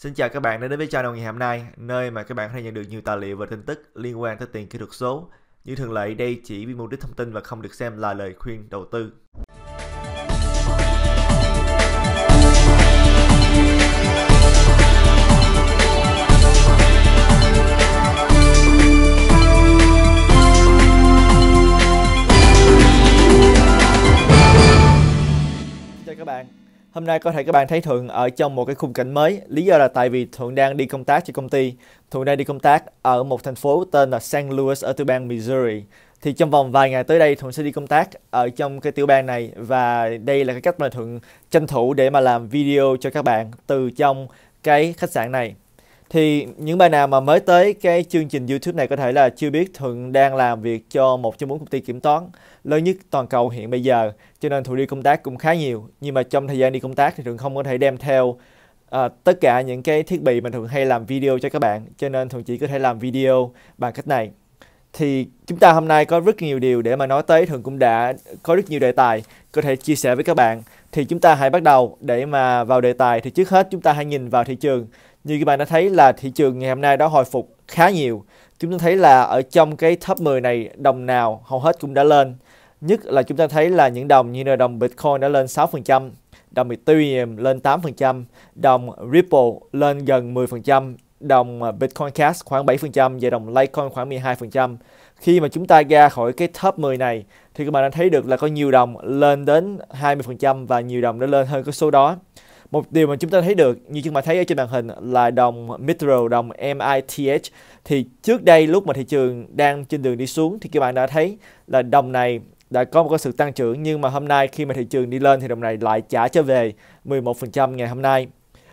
Xin chào các bạn đã đến với channel ngày hôm nay, nơi mà các bạn có thể nhận được nhiều tài liệu và tin tức liên quan tới tiền kỹ thuật số. Như thường lệ, đây chỉ vì mục đích thông tin và không được xem là lời khuyên đầu tư. Xin chào các bạn, Hôm nay có thể các bạn thấy Thuận ở trong một cái khung cảnh mới. Lý do là tại vì Thuận đang đi công tác cho công ty. Thuận đang đi công tác ở một thành phố tên là St. Louis ở tiểu bang Missouri. Thì trong vòng vài ngày tới đây Thuận sẽ đi công tác ở trong cái tiểu bang này và đây là cái cách mà Thuận tranh thủ để mà làm video cho các bạn từ trong cái khách sạn này thì những bạn nào mà mới tới cái chương trình YouTube này có thể là chưa biết Thuận đang làm việc cho một trong bốn công ty kiểm toán lớn nhất toàn cầu hiện bây giờ cho nên Thuận đi công tác cũng khá nhiều nhưng mà trong thời gian đi công tác thì Thuận không có thể đem theo à, tất cả những cái thiết bị mà Thuận hay làm video cho các bạn cho nên Thuận chỉ có thể làm video bằng cách này thì chúng ta hôm nay có rất nhiều điều để mà nói tới Thuận cũng đã có rất nhiều đề tài có thể chia sẻ với các bạn thì chúng ta hãy bắt đầu để mà vào đề tài thì trước hết chúng ta hãy nhìn vào thị trường như các bạn đã thấy là thị trường ngày hôm nay đã hồi phục khá nhiều. Chúng ta thấy là ở trong cái top 10 này đồng nào hầu hết cũng đã lên. Nhất là chúng ta thấy là những đồng như là đồng Bitcoin đã lên 6%, đồng Ethereum lên 8%, đồng Ripple lên gần 10%, đồng Bitcoin Cash khoảng 7% và đồng Litecoin khoảng 12%. Khi mà chúng ta ra khỏi cái top 10 này thì các bạn đã thấy được là có nhiều đồng lên đến 20% và nhiều đồng đã lên hơn cái số đó một điều mà chúng ta thấy được như chúng ta thấy ở trên màn hình là đồng Mitral, đồng MITH thì trước đây lúc mà thị trường đang trên đường đi xuống thì các bạn đã thấy là đồng này đã có một cái sự tăng trưởng nhưng mà hôm nay khi mà thị trường đi lên thì đồng này lại trả trở về 11% ngày hôm nay.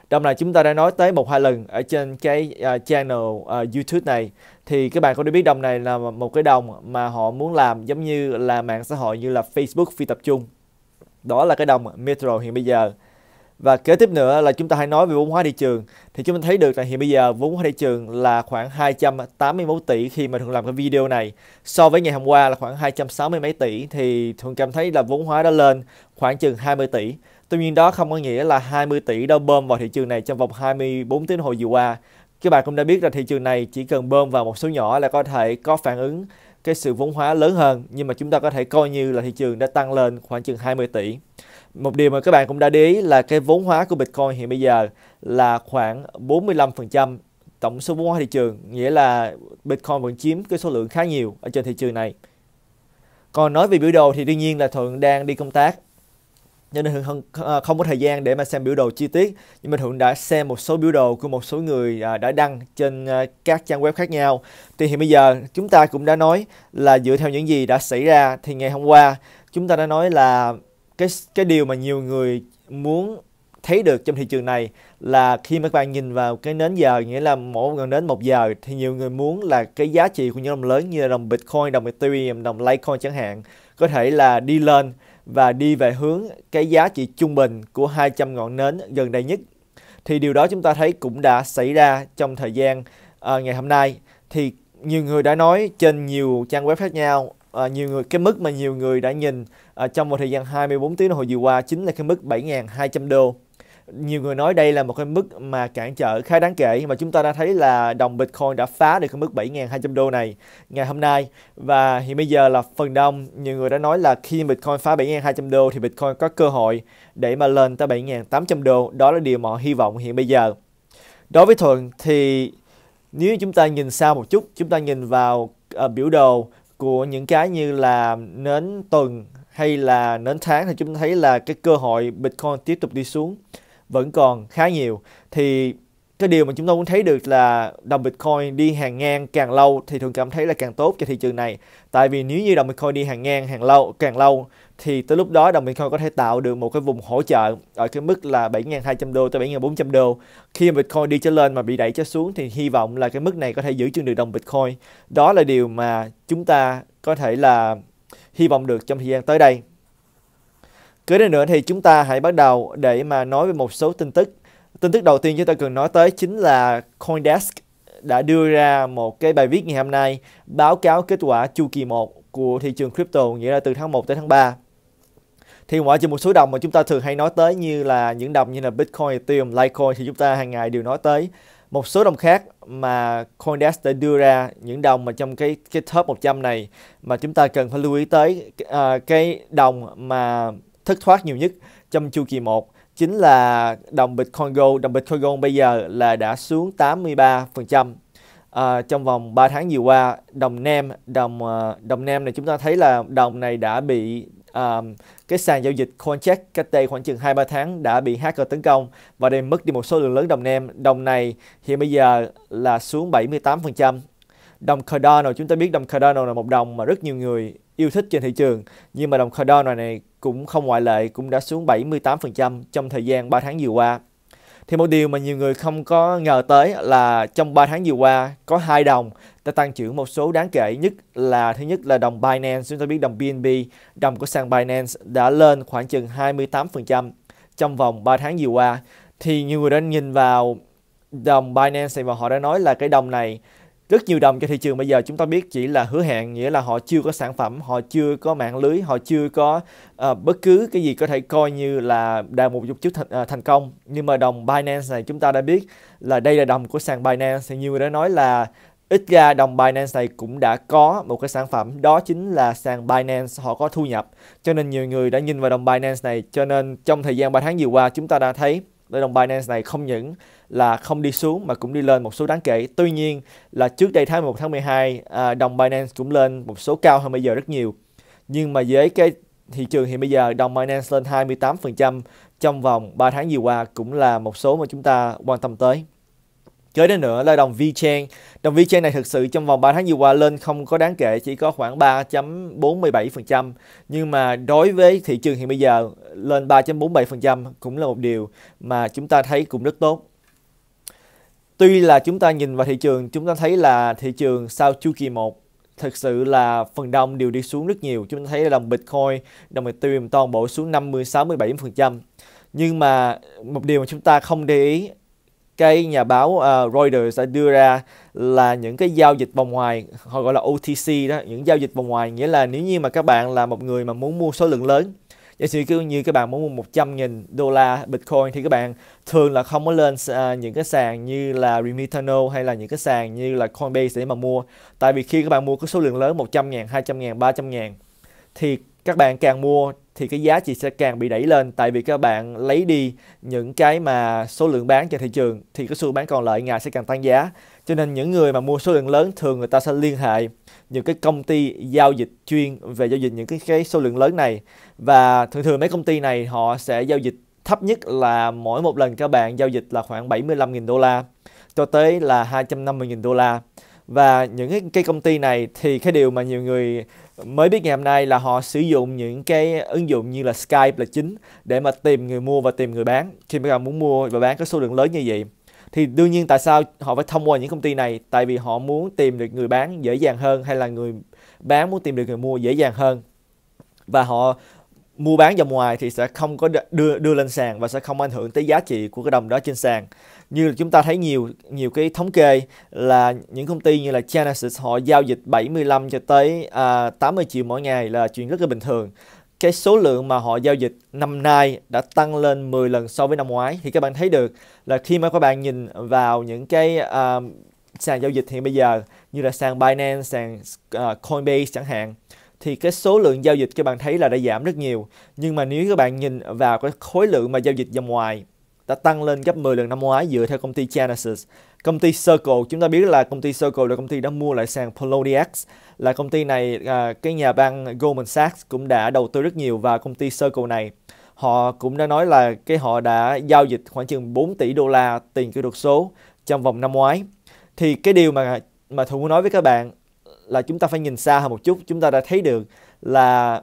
Đồng này chúng ta đã nói tới một hai lần ở trên cái uh, channel uh, YouTube này thì các bạn có đã biết đồng này là một cái đồng mà họ muốn làm giống như là mạng xã hội như là Facebook phi tập trung. Đó là cái đồng Metro hiện bây giờ và kế tiếp nữa là chúng ta hãy nói về vốn hóa thị trường. Thì chúng ta thấy được là hiện bây giờ vốn hóa thị trường là khoảng 281 tỷ khi mà thường làm cái video này. So với ngày hôm qua là khoảng 260 mấy tỷ thì thường cảm thấy là vốn hóa đã lên khoảng chừng 20 tỷ. Tuy nhiên đó không có nghĩa là 20 tỷ đã bơm vào thị trường này trong vòng 24 tiếng hồi vừa qua. Các bạn cũng đã biết là thị trường này chỉ cần bơm vào một số nhỏ là có thể có phản ứng cái sự vốn hóa lớn hơn nhưng mà chúng ta có thể coi như là thị trường đã tăng lên khoảng chừng 20 tỷ. Một điều mà các bạn cũng đã để ý là cái vốn hóa của Bitcoin hiện bây giờ là khoảng 45% tổng số vốn hóa thị trường, nghĩa là Bitcoin vẫn chiếm cái số lượng khá nhiều ở trên thị trường này. Còn nói về biểu đồ thì đương nhiên là Thuận đang đi công tác nên Thuận ờ, không có thời gian để mà xem biểu đồ chi tiết nhưng mà Thuận đã xem một số biểu đồ của một số người à, đã đăng trên ờ, các trang web khác nhau thì hiện bây giờ chúng ta cũng đã nói là dựa theo những gì đã xảy ra thì ngày hôm qua chúng ta đã nói là cái cái điều mà nhiều người muốn thấy được trong thị trường này là khi mà các bạn nhìn vào cái nến giờ nghĩa là mỗi gần đến một giờ thì nhiều người muốn là cái giá trị của những đồng lớn như là đồng Bitcoin, đồng Ethereum, đồng Litecoin chẳng hạn có thể là đi lên và đi về hướng cái giá trị trung bình của 200 ngọn nến gần đây nhất. Thì điều đó chúng ta thấy cũng đã xảy ra trong thời gian uh, ngày hôm nay. Thì nhiều người đã nói trên nhiều trang web khác nhau à, nhiều người cái mức mà nhiều người đã nhìn à, trong một thời gian 24 tiếng hồi vừa qua chính là cái mức 7.200 đô nhiều người nói đây là một cái mức mà cản trở khá đáng kể mà chúng ta đã thấy là đồng Bitcoin đã phá được cái mức 7.200 đô này ngày hôm nay và hiện bây giờ là phần đông nhiều người đã nói là khi Bitcoin phá 7.200 đô thì Bitcoin có cơ hội để mà lên tới 7.800 đô đó là điều mà họ hy vọng hiện bây giờ đối với Thuận thì nếu chúng ta nhìn xa một chút chúng ta nhìn vào uh, biểu đồ của những cái như là nến tuần hay là nến tháng thì chúng ta thấy là cái cơ hội Bitcoin tiếp tục đi xuống vẫn còn khá nhiều thì cái điều mà chúng ta cũng thấy được là đồng Bitcoin đi hàng ngang càng lâu thì thường cảm thấy là càng tốt cho thị trường này. Tại vì nếu như đồng Bitcoin đi hàng ngang hàng lâu càng lâu thì tới lúc đó đồng Bitcoin có thể tạo được một cái vùng hỗ trợ ở cái mức là 7.200 đô tới 7.400 đô. Khi Bitcoin đi trở lên mà bị đẩy trở xuống thì hy vọng là cái mức này có thể giữ chân được đồng Bitcoin. Đó là điều mà chúng ta có thể là hy vọng được trong thời gian tới đây. Kế đến nữa thì chúng ta hãy bắt đầu để mà nói về một số tin tức Tin tức đầu tiên chúng ta cần nói tới chính là Coindesk đã đưa ra một cái bài viết ngày hôm nay báo cáo kết quả chu kỳ 1 của thị trường crypto, nghĩa là từ tháng 1 tới tháng 3. Thì ngoại trừ một số đồng mà chúng ta thường hay nói tới như là những đồng như là Bitcoin, Ethereum, Litecoin thì chúng ta hàng ngày đều nói tới. Một số đồng khác mà Coindesk đã đưa ra những đồng mà trong cái cái top 100 này mà chúng ta cần phải lưu ý tới uh, cái đồng mà thất thoát nhiều nhất trong chu kỳ 1 chính là đồng Bitcoin Gold. Đồng Bitcoin Gold bây giờ là đã xuống 83%. À, trong vòng 3 tháng vừa qua, đồng Nam, đồng à, đồng Nam này chúng ta thấy là đồng này đã bị um, cái sàn giao dịch CoinCheck cách đây khoảng chừng 2-3 tháng đã bị hacker tấn công và đem mất đi một số lượng lớn đồng Nam. Đồng này hiện bây giờ là xuống 78%. Đồng Cardano, chúng ta biết đồng Cardano là một đồng mà rất nhiều người yêu thích trên thị trường. Nhưng mà đồng Cardano này, cũng không ngoại lệ, cũng đã xuống 78% trong thời gian 3 tháng vừa qua. Thì một điều mà nhiều người không có ngờ tới là trong 3 tháng vừa qua có hai đồng đã tăng trưởng một số đáng kể nhất là thứ nhất là đồng Binance, chúng ta biết đồng BNB, đồng của sàn Binance đã lên khoảng chừng 28% trong vòng 3 tháng vừa qua. Thì nhiều người đã nhìn vào đồng Binance này và họ đã nói là cái đồng này rất nhiều đồng cho thị trường bây giờ chúng ta biết chỉ là hứa hẹn nghĩa là họ chưa có sản phẩm họ chưa có mạng lưới họ chưa có uh, bất cứ cái gì có thể coi như là đạt một chút chiếu thành, uh, thành công nhưng mà đồng binance này chúng ta đã biết là đây là đồng của sàn binance thì nhiều người đã nói là ít ra đồng Binance này cũng đã có một cái sản phẩm đó chính là sàn Binance họ có thu nhập cho nên nhiều người đã nhìn vào đồng Binance này cho nên trong thời gian 3 tháng vừa qua chúng ta đã thấy Lợi đồng Binance này không những là không đi xuống mà cũng đi lên một số đáng kể. Tuy nhiên là trước đây tháng 1 tháng 12 à, đồng Binance cũng lên một số cao hơn bây giờ rất nhiều. Nhưng mà với cái thị trường hiện bây giờ đồng Binance lên 28% trong vòng 3 tháng vừa qua cũng là một số mà chúng ta quan tâm tới. Kế đến nữa là đồng VChain. Đồng VChain này thực sự trong vòng 3 tháng vừa qua lên không có đáng kể, chỉ có khoảng 3.47%. Nhưng mà đối với thị trường hiện bây giờ lên 3.47% cũng là một điều mà chúng ta thấy cũng rất tốt. Tuy là chúng ta nhìn vào thị trường, chúng ta thấy là thị trường sau chu kỳ 1 thực sự là phần đông đều đi xuống rất nhiều. Chúng ta thấy là đồng Bitcoin, đồng Ethereum toàn bộ xuống 50, 60, 70%. Nhưng mà một điều mà chúng ta không để ý cái nhà báo uh, Reuters đã đưa ra là những cái giao dịch vòng ngoài họ gọi là OTC đó những giao dịch vòng ngoài nghĩa là nếu như mà các bạn là một người mà muốn mua số lượng lớn giả sử như, như các bạn muốn mua 100.000 đô la Bitcoin thì các bạn thường là không có lên uh, những cái sàn như là Remitano hay là những cái sàn như là Coinbase để mà mua tại vì khi các bạn mua cái số lượng lớn 100.000, 200.000, 300.000 thì các bạn càng mua thì cái giá chỉ sẽ càng bị đẩy lên tại vì các bạn lấy đi những cái mà số lượng bán trên thị trường thì cái số bán còn lại ngày sẽ càng tăng giá cho nên những người mà mua số lượng lớn thường người ta sẽ liên hệ những cái công ty giao dịch chuyên về giao dịch những cái, cái số lượng lớn này và thường thường mấy công ty này họ sẽ giao dịch thấp nhất là mỗi một lần các bạn giao dịch là khoảng 75.000 đô la cho tới là 250.000 đô la và những cái công ty này thì cái điều mà nhiều người mới biết ngày hôm nay là họ sử dụng những cái ứng dụng như là Skype là chính để mà tìm người mua và tìm người bán khi mà muốn mua và bán cái số lượng lớn như vậy thì đương nhiên tại sao họ phải thông qua những công ty này tại vì họ muốn tìm được người bán dễ dàng hơn hay là người bán muốn tìm được người mua dễ dàng hơn và họ mua bán dòng ngoài thì sẽ không có đưa đưa lên sàn và sẽ không ảnh hưởng tới giá trị của cái đồng đó trên sàn như là chúng ta thấy nhiều nhiều cái thống kê là những công ty như là Genesis họ giao dịch 75 cho tới à, 80 triệu mỗi ngày là chuyện rất là bình thường cái số lượng mà họ giao dịch năm nay đã tăng lên 10 lần so với năm ngoái thì các bạn thấy được là khi mà các bạn nhìn vào những cái uh, sàn giao dịch hiện bây giờ như là sàn Binance, sàn uh, Coinbase chẳng hạn thì cái số lượng giao dịch các bạn thấy là đã giảm rất nhiều nhưng mà nếu các bạn nhìn vào cái khối lượng mà giao dịch ra ngoài đã tăng lên gấp 10 lần năm ngoái dựa theo công ty Genesis. Công ty Circle, chúng ta biết là công ty Circle là công ty đã mua lại sàn Poloniex, là công ty này, à, cái nhà băng Goldman Sachs cũng đã đầu tư rất nhiều vào công ty Circle này. Họ cũng đã nói là cái họ đã giao dịch khoảng chừng 4 tỷ đô la tiền kỹ thuật số trong vòng năm ngoái. Thì cái điều mà mà Thuận muốn nói với các bạn là chúng ta phải nhìn xa hơn một chút, chúng ta đã thấy được là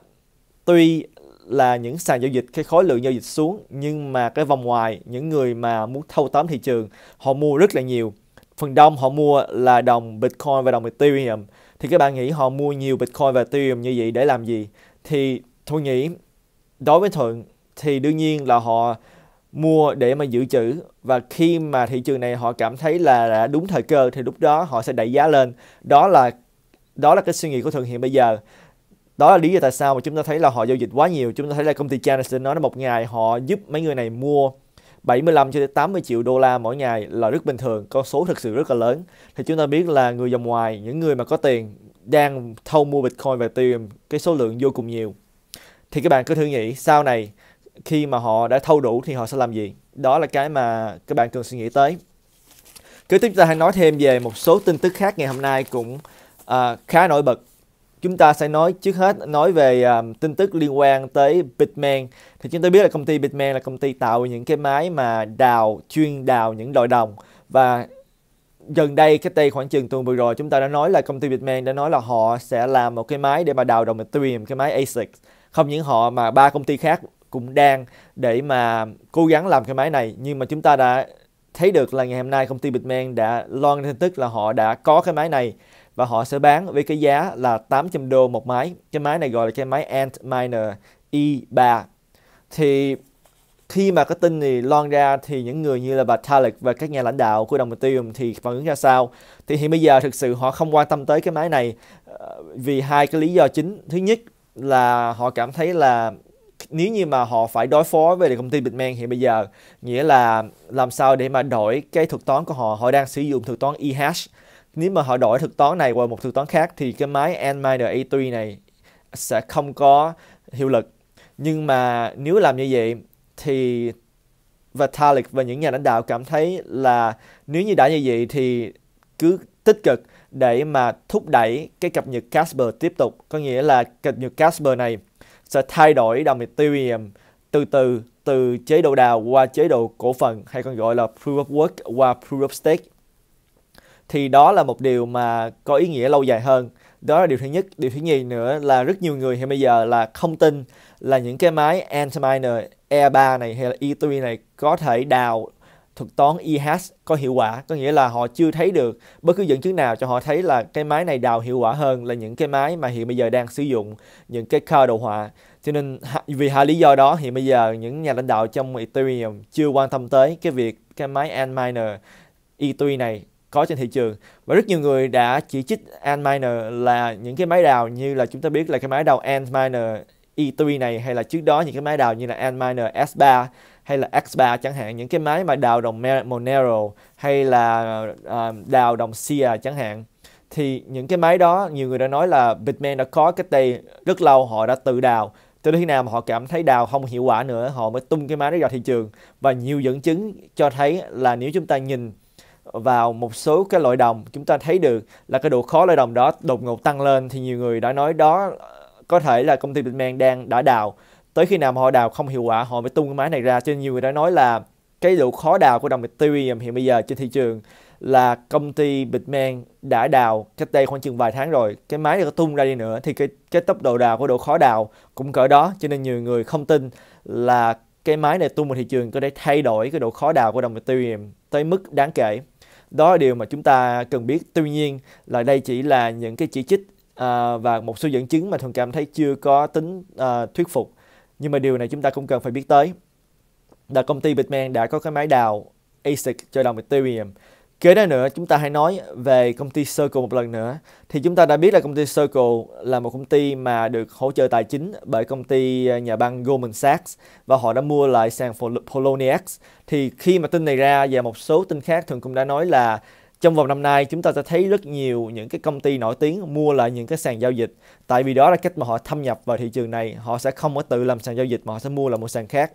tuy là những sàn giao dịch cái khối lượng giao dịch xuống nhưng mà cái vòng ngoài những người mà muốn thâu tóm thị trường họ mua rất là nhiều phần đông họ mua là đồng Bitcoin và đồng Ethereum thì các bạn nghĩ họ mua nhiều Bitcoin và Ethereum như vậy để làm gì thì thu nghĩ đối với Thuận thì đương nhiên là họ mua để mà dự trữ và khi mà thị trường này họ cảm thấy là đã đúng thời cơ thì lúc đó họ sẽ đẩy giá lên đó là đó là cái suy nghĩ của Thuận hiện bây giờ đó là lý do tại sao mà chúng ta thấy là họ giao dịch quá nhiều chúng ta thấy là công ty Janison nói là một ngày họ giúp mấy người này mua 75 cho tới 80 triệu đô la mỗi ngày là rất bình thường, con số thực sự rất là lớn. Thì chúng ta biết là người dòng ngoài, những người mà có tiền đang thâu mua Bitcoin và tiền cái số lượng vô cùng nhiều. Thì các bạn cứ thử nghĩ sau này khi mà họ đã thâu đủ thì họ sẽ làm gì? Đó là cái mà các bạn cần suy nghĩ tới. Kế tiếp ta hãy nói thêm về một số tin tức khác ngày hôm nay cũng uh, khá nổi bật chúng ta sẽ nói trước hết nói về um, tin tức liên quan tới Bitman thì chúng ta biết là công ty Bitman là công ty tạo những cái máy mà đào chuyên đào những loại đồng và gần đây cái tay khoảng chừng tuần vừa rồi chúng ta đã nói là công ty Bitman đã nói là họ sẽ làm một cái máy để mà đào đồng Ethereum cái máy ASIC không những họ mà ba công ty khác cũng đang để mà cố gắng làm cái máy này nhưng mà chúng ta đã thấy được là ngày hôm nay công ty Bitman đã loan tin tức là họ đã có cái máy này và họ sẽ bán với cái giá là 800 đô một máy. Cái máy này gọi là cái máy Ant Miner i3. E thì khi mà cái tin này loan ra thì những người như là bà Talik và các nhà lãnh đạo của đồng Ethereum thì phản ứng ra sao? Thì hiện bây giờ thực sự họ không quan tâm tới cái máy này ờ, vì hai cái lý do chính. Thứ nhất là họ cảm thấy là nếu như mà họ phải đối phó với công ty Bitmain hiện bây giờ nghĩa là làm sao để mà đổi cái thuật toán của họ họ đang sử dụng thuật toán ehash nếu mà họ đổi thực toán này qua một thực toán khác thì cái máy N minor A3 e này sẽ không có hiệu lực nhưng mà nếu làm như vậy thì Vitalik và những nhà lãnh đạo cảm thấy là nếu như đã như vậy thì cứ tích cực để mà thúc đẩy cái cập nhật Casper tiếp tục. Có nghĩa là cập nhật Casper này sẽ thay đổi đồng Ethereum từ từ từ chế độ đào qua chế độ cổ phần hay còn gọi là Proof of Work qua Proof of Stake thì đó là một điều mà có ý nghĩa lâu dài hơn đó là điều thứ nhất điều thứ nhì nữa là rất nhiều người hiện bây giờ là không tin là những cái máy Antminer E3 này hay là E3 này có thể đào thuật toán EHAS có hiệu quả có nghĩa là họ chưa thấy được bất cứ dẫn chứng nào cho họ thấy là cái máy này đào hiệu quả hơn là những cái máy mà hiện bây giờ đang sử dụng những cái card đồ họa cho nên vì hai lý do đó hiện bây giờ những nhà lãnh đạo trong Ethereum chưa quan tâm tới cái việc cái máy Antminer E3 này có trên thị trường và rất nhiều người đã chỉ trích Antminer là những cái máy đào như là chúng ta biết là cái máy đào Antminer Miner E3 này hay là trước đó những cái máy đào như là Antminer S3 hay là X3 chẳng hạn những cái máy mà đào đồng Monero hay là ờ, đào đồng Sia chẳng hạn thì những cái máy đó nhiều người đã nói là Bitmain đã có cái tay rất lâu họ đã tự đào cho đến khi nào mà họ cảm thấy đào không hiệu quả nữa họ mới tung cái máy đó vào thị trường và nhiều dẫn chứng cho thấy là nếu chúng ta nhìn vào một số cái loại đồng chúng ta thấy được là cái độ khó loại đồng đó đột ngột tăng lên thì nhiều người đã nói đó ờ, có thể là công ty Bitmain đang đã đào tới khi nào mà họ đào không hiệu quả họ mới tung cái máy này ra cho nên nhiều người đã nói là cái độ khó đào của đồng Ethereum hiện bây giờ trên thị trường là công ty Bitmain đã đào cách đây khoảng chừng vài tháng rồi cái máy này có tung ra đi nữa thì cái cái tốc độ đào của độ khó đào cũng cỡ đó cho nên nhiều người không tin là cái máy này tung vào thị trường có thể thay đổi cái độ khó đào của đồng Ethereum tới mức đáng kể đó là điều mà chúng ta cần biết tuy nhiên là đây chỉ là những cái chỉ trích à, và một số dẫn chứng mà thường cảm thấy chưa có tính à, thuyết phục nhưng mà điều này chúng ta cũng cần phải biết tới là công ty Bitmain đã có cái máy đào ASIC cho đồng Ethereum Kế đó nữa chúng ta hãy nói về công ty Circle một lần nữa. Thì chúng ta đã biết là công ty Circle là một công ty mà được hỗ trợ tài chính bởi công ty ờ, nhà băng Goldman Sachs và họ đã mua lại sàn Poloniex. Thì khi mà tin này ra và một số tin khác thường cũng đã nói là trong vòng năm nay chúng ta sẽ thấy rất nhiều những cái công ty nổi tiếng mua lại những cái sàn giao dịch tại vì đó là cách mà họ thâm nhập vào thị trường này họ sẽ không có tự làm sàn giao dịch mà họ sẽ mua lại một sàn khác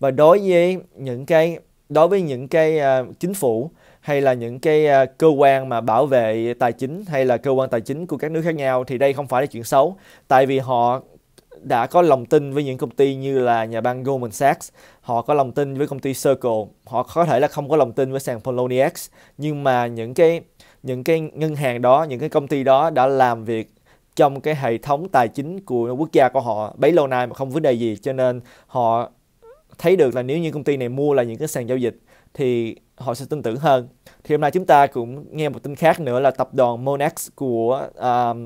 và đối với những cái đối với những cái uh, chính phủ hay là những cái uh, cơ quan mà bảo vệ tài chính hay là cơ quan tài chính của các nước khác nhau thì đây không phải là chuyện xấu tại vì họ đã có lòng tin với những công ty như là nhà băng Goldman Sachs, họ có lòng tin với công ty Circle, họ có thể là không có lòng tin với sàn Poloniex, nhưng mà những cái những cái ngân hàng đó, những cái công ty đó đã làm việc trong cái hệ thống tài chính của quốc gia của họ bấy lâu nay mà không vấn đề gì cho nên họ thấy được là nếu như công ty này mua là những cái sàn giao dịch thì họ sẽ tin tưởng hơn. Thì hôm nay chúng ta cũng nghe một tin khác nữa là tập đoàn Monex của uh,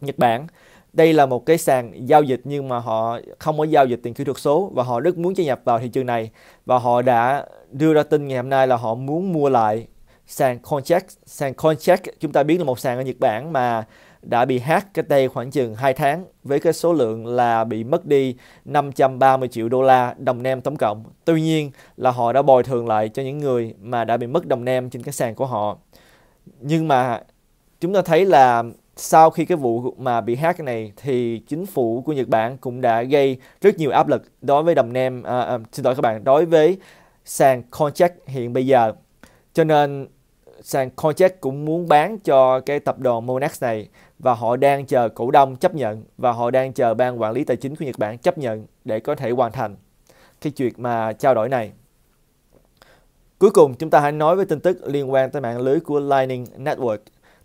Nhật Bản. Đây là một cái sàn giao dịch nhưng mà họ không có giao dịch tiền kỹ thuật số và họ rất muốn gia nhập vào thị trường này và họ đã đưa ra tin ngày hôm nay là họ muốn mua lại sàn Coincheck. Sàn Coincheck chúng ta biết là một sàn ở Nhật Bản mà đã bị hack cách đây khoảng chừng 2 tháng với cái số lượng là bị mất đi 530 triệu đô la đồng nem tổng cộng. Tuy nhiên là họ đã bồi thường lại cho những người mà đã bị mất đồng nem trên cái sàn của họ. Nhưng mà chúng ta thấy là sau khi cái vụ mà bị hack này thì chính phủ của Nhật Bản cũng đã gây rất nhiều áp lực đối với đồng nem à, à, xin lỗi các bạn đối với sàn Coincheck hiện bây giờ. Cho nên sàn Coincheck cũng muốn bán cho cái tập đoàn Monex này và họ đang chờ cổ đông chấp nhận và họ đang chờ ban quản lý tài chính của Nhật Bản chấp nhận để có thể hoàn thành cái chuyện mà trao đổi này. Cuối cùng chúng ta hãy nói với tin tức liên quan tới mạng lưới của Lightning Network.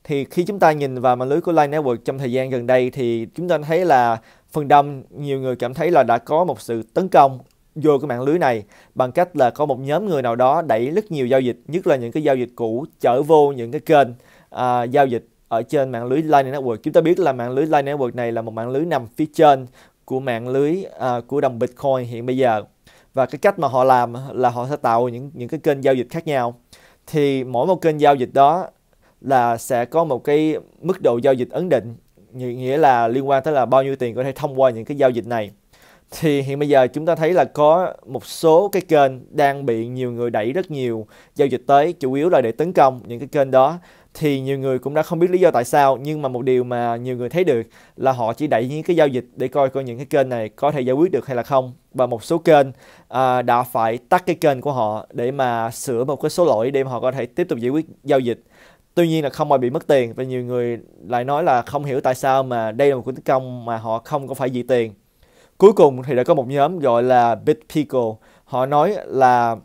Thì khi chúng ta nhìn vào mạng lưới của Lightning Network trong thời gian gần đây thì chúng ta thấy là phần đông nhiều người cảm thấy là đã có một sự tấn công vô cái mạng lưới này bằng cách là có một nhóm người nào đó đẩy rất nhiều giao dịch nhất là những cái giao dịch cũ chở vô những cái kênh à, giao dịch ở trên mạng lưới Line Network chúng ta biết là mạng lưới Line Network này là một mạng lưới nằm phía trên của mạng lưới à, của đồng Bitcoin hiện bây giờ và cái cách mà họ làm là họ sẽ tạo những những cái kênh giao dịch khác nhau thì mỗi một kênh giao dịch đó là sẽ có một cái mức độ giao dịch ấn định nghĩa là liên quan tới là bao nhiêu tiền có thể thông qua những cái giao dịch này thì hiện bây giờ chúng ta thấy là có một số cái kênh đang bị nhiều người đẩy rất nhiều giao dịch tới chủ yếu là để tấn công những cái kênh đó thì nhiều người cũng đã không biết lý do tại sao nhưng mà một điều mà nhiều người thấy được là họ chỉ đẩy những cái giao dịch để coi coi những cái kênh này có thể giải quyết được hay là không và một số kênh à, đã phải tắt cái kênh của họ để mà sửa một cái số lỗi để mà họ có thể tiếp tục giải quyết giao dịch tuy nhiên là không ai bị mất tiền và nhiều người lại nói là không hiểu tại sao mà đây là một cuộc tấn công mà họ không có phải gì tiền Cuối cùng thì đã có một nhóm gọi là Big Họ nói là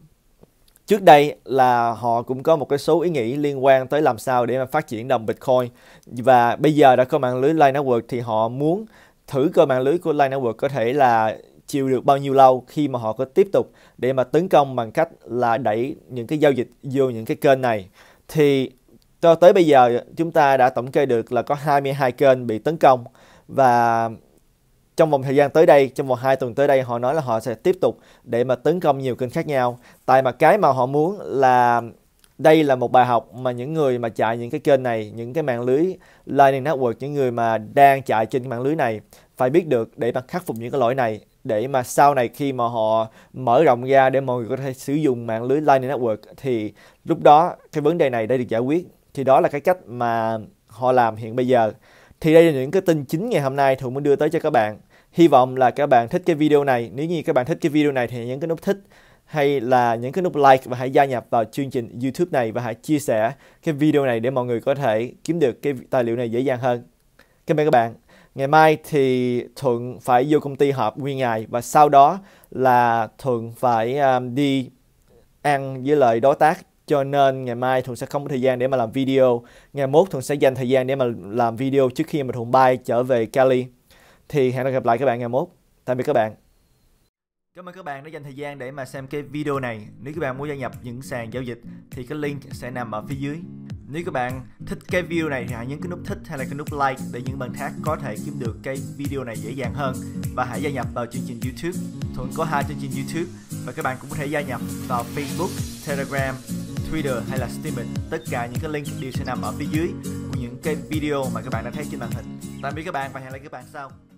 trước đây là họ cũng có một cái số ý nghĩ liên quan tới làm sao để mà phát triển đồng Bitcoin và bây giờ đã có mạng lưới Line Network thì họ muốn thử cơ mạng lưới của Line Network có thể là chịu được bao nhiêu lâu khi mà họ có tiếp tục để mà tấn công bằng cách là đẩy những cái giao dịch vô những cái kênh này thì cho tới bây giờ chúng ta đã tổng kê được là có 22 kênh bị tấn công và trong vòng thời gian tới đây, trong vòng 2 tuần tới đây họ nói là họ sẽ tiếp tục để mà tấn công nhiều kênh khác nhau. Tại mà cái mà họ muốn là đây là một bài học mà những người mà chạy những cái kênh này, những cái mạng lưới Lightning Network, những người mà đang chạy trên cái mạng lưới này phải biết được để mà khắc phục những cái lỗi này để mà sau này khi mà họ mở rộng ra để mọi người có thể sử dụng mạng lưới Lightning Network thì lúc đó cái vấn đề này đã được giải quyết. Thì đó là cái cách mà họ làm hiện bây giờ. Thì đây là những cái tin chính ngày hôm nay Thuận muốn đưa tới cho các bạn. Hy vọng là các bạn thích cái video này. Nếu như các bạn thích cái video này thì nhấn cái nút thích hay là những cái nút like và hãy gia nhập vào chương trình YouTube này và hãy chia sẻ cái video này để mọi người có thể kiếm được cái tài liệu này dễ dàng hơn. Cảm ơn các bạn. Ngày mai thì Thuận phải vô công ty họp nguyên ngày và sau đó là Thuận phải um, đi ăn với lại đối tác cho nên ngày mai thuận sẽ không có thời gian để mà làm video ngày mốt thuận sẽ dành thời gian để mà làm video trước khi mà thuận bay trở về cali thì hẹn gặp lại các bạn ngày mốt tạm biệt các bạn Cảm ơn các bạn đã dành thời gian để mà xem cái video này. Nếu các bạn muốn gia nhập những sàn giao dịch thì cái link sẽ nằm ở phía dưới. Nếu các bạn thích cái video này thì hãy nhấn cái nút thích hay là cái nút like để những bạn khác có thể kiếm được cái video này dễ dàng hơn và hãy gia nhập vào chương trình YouTube. Thuận có hai chương trình YouTube và các bạn cũng có thể gia nhập vào Facebook, Telegram Twitter hay là Steemit. Tất cả những cái link đều sẽ nằm ở phía dưới của những cái video mà các bạn đã thấy trên màn hình. Tạm biệt các bạn và hẹn lại các bạn sau.